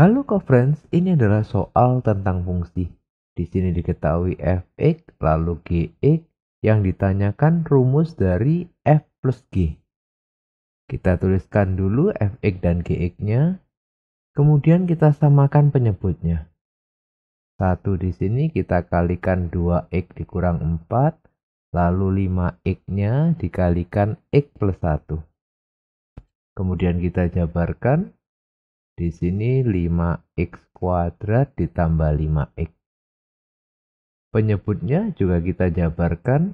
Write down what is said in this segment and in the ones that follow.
Halo co-friends, ini adalah soal tentang fungsi. Di sini diketahui fx lalu gx yang ditanyakan rumus dari f plus g. Kita tuliskan dulu fx dan gx-nya, kemudian kita samakan penyebutnya. Satu di sini kita kalikan 2x dikurang 4, lalu 5x-nya dikalikan x plus 1. Kemudian kita jabarkan di sini 5x kuadrat ditambah 5x. Penyebutnya juga kita jabarkan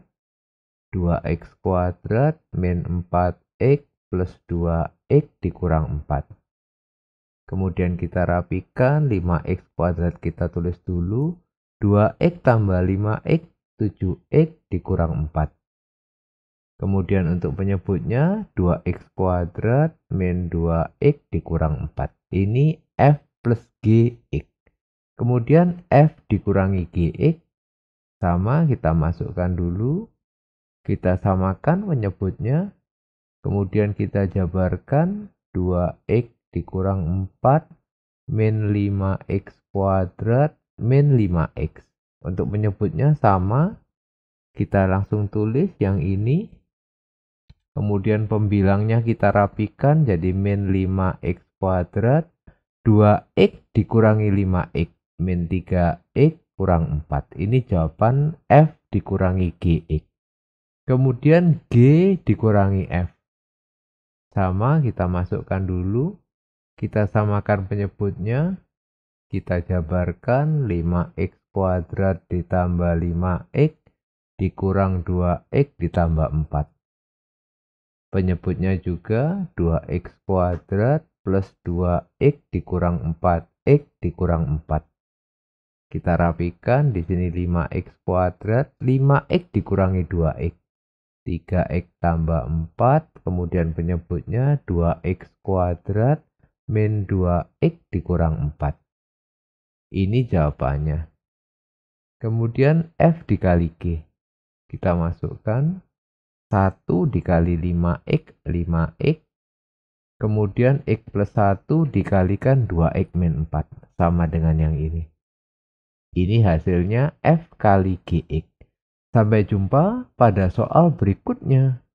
2x kuadrat min 4x plus 2x dikurang 4. Kemudian kita rapikan 5x kuadrat kita tulis dulu. 2x tambah 5x 7x dikurang 4. Kemudian untuk penyebutnya 2x kuadrat min 2x dikurang 4 ini F plus GX. Kemudian F dikurangi GX sama kita masukkan dulu. Kita samakan menyebutnya. Kemudian kita jabarkan 2X dikurang 4 min 5X kuadrat min 5X. Untuk menyebutnya sama, kita langsung tulis yang ini. Kemudian pembilangnya kita rapikan jadi min 5X kuadrat 2x dikurangi 5x min 3x kurang 4. Ini jawaban F dikurangi GX. Kemudian G dikurangi F. Sama, kita masukkan dulu. Kita samakan penyebutnya. Kita jabarkan 5x kuadrat ditambah 5x dikurang 2x ditambah 4. Penyebutnya juga 2x kuadrat plus 2x dikurang 4x dikurang 4. Kita rapikan di sini 5x kuadrat, 5x dikurangi 2x. 3x tambah 4, kemudian penyebutnya 2x kuadrat min 2x dikurang 4. Ini jawabannya. Kemudian F dikali G. Kita masukkan 1 dikali 5x, 5x Kemudian X plus 1 dikalikan 2X min 4. Sama dengan yang ini. Ini hasilnya F kali GX. Sampai jumpa pada soal berikutnya.